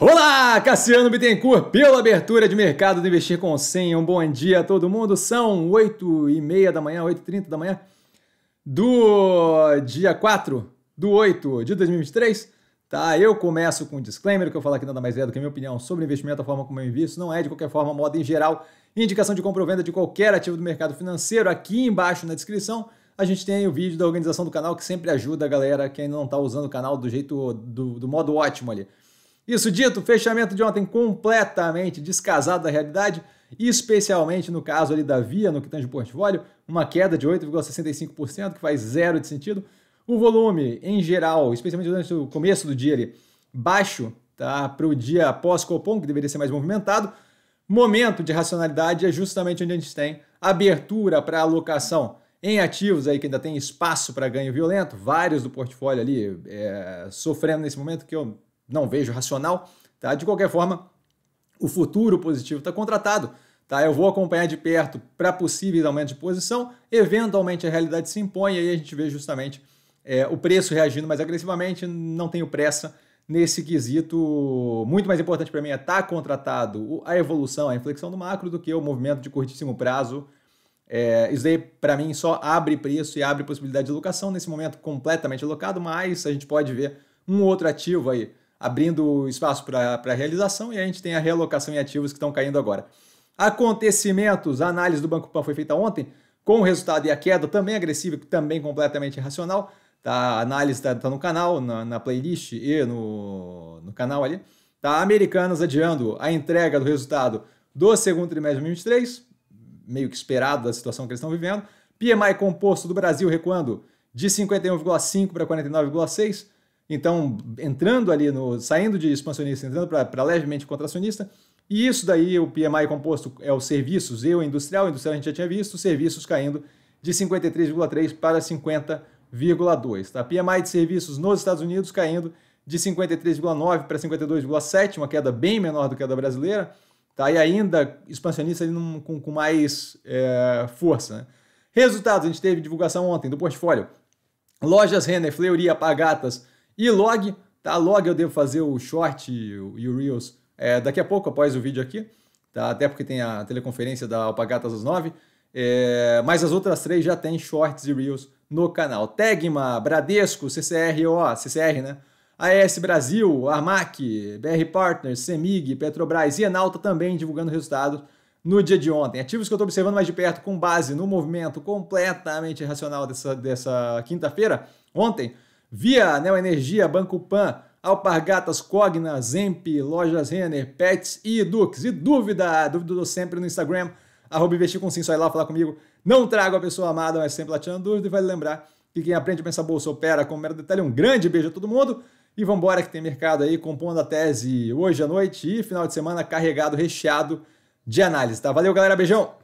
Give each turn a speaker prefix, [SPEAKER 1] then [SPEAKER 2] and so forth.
[SPEAKER 1] Olá, Cassiano Bittencourt, pela abertura de mercado do Investir com 100. Um bom dia a todo mundo. São 8 e meia da manhã, 8 h 30 da manhã do dia 4 do 8 de 2023. Tá, eu começo com um disclaimer, que eu falo aqui nada mais é do que a minha opinião sobre investimento, a forma como eu invisto, não é de qualquer forma, moda em geral, indicação de compra ou venda de qualquer ativo do mercado financeiro. Aqui embaixo na descrição a gente tem o vídeo da organização do canal, que sempre ajuda a galera que ainda não está usando o canal do jeito, do, do modo ótimo ali. Isso dito, fechamento de ontem completamente descasado da realidade, especialmente no caso ali da Via, no que tange o portfólio, uma queda de 8,65%, que faz zero de sentido. O volume, em geral, especialmente durante o começo do dia ali, baixo, tá? Para o dia pós-Copom, que deveria ser mais movimentado. Momento de racionalidade é justamente onde a gente tem abertura para alocação em ativos aí que ainda tem espaço para ganho violento, vários do portfólio ali é, sofrendo nesse momento que eu não vejo racional, tá? De qualquer forma, o futuro positivo está contratado, tá? Eu vou acompanhar de perto para possíveis aumentos de posição, eventualmente a realidade se impõe e aí a gente vê justamente é, o preço reagindo mais agressivamente, não tenho pressa nesse quesito. Muito mais importante para mim é estar tá contratado a evolução, a inflexão do macro do que o movimento de curtíssimo prazo. É, isso aí para mim, só abre preço e abre possibilidade de locação nesse momento completamente alocado, mas a gente pode ver um outro ativo aí abrindo espaço para a realização e a gente tem a realocação em ativos que estão caindo agora. Acontecimentos, a análise do Banco Pan foi feita ontem, com o resultado e a queda também agressiva, também completamente irracional. Tá, a análise está tá no canal, na, na, playlist e no, no canal ali. Tá, Americanas adiando a entrega do resultado do segundo trimestre de 2023, meio que esperado da situação que eles estão vivendo. PMI composto do Brasil recuando de 51,5 para 49,6. Então, entrando ali no. saindo de expansionista, entrando para levemente contracionista. E isso daí, o PMI composto é os serviços e o industrial. O industrial a gente já tinha visto, serviços caindo de 53,3 para 50,2. Tá? PMI de serviços nos Estados Unidos caindo de 53,9 para 52,7, uma queda bem menor do que a da brasileira. Tá? E ainda expansionista ali num, com, com, mais é, força. Né? Resultados: a gente teve divulgação ontem do portfólio. Lojas Renner, Fleury, Pagatas e log, tá? Log eu devo fazer o short e o, Reels é, daqui a pouco, após o vídeo aqui, tá? Até porque tem a teleconferência da Alpagatas às 9. É, mas as outras três já tem shorts e reels no canal. Tegma, Bradesco, CCRO, CCR, né? AES Brasil, Armac, BR Partners, Semig, Petrobras e Enalta também divulgando resultados no dia de ontem. Ativos que eu estou observando mais de perto com base no movimento completamente irracional dessa, dessa quinta-feira, ontem, Via, Neoenergia, né, Banco Pan, Alpargatas, Cogna, Zemp, Lojas Renner, Pets e Edux. E dúvida, dúvida do sempre no Instagram, arroba investir com sim, só ir lá falar comigo. Não trago a pessoa amada, mas sempre lá tirando dúvida. E vale lembrar que quem aprende a pensar bolsa opera com mero detalhe. Um grande beijo a todo mundo. E vambora que tem mercado aí, compondo a tese hoje à noite e final de semana carregado, recheado de análise, tá? Valeu, galera. Beijão!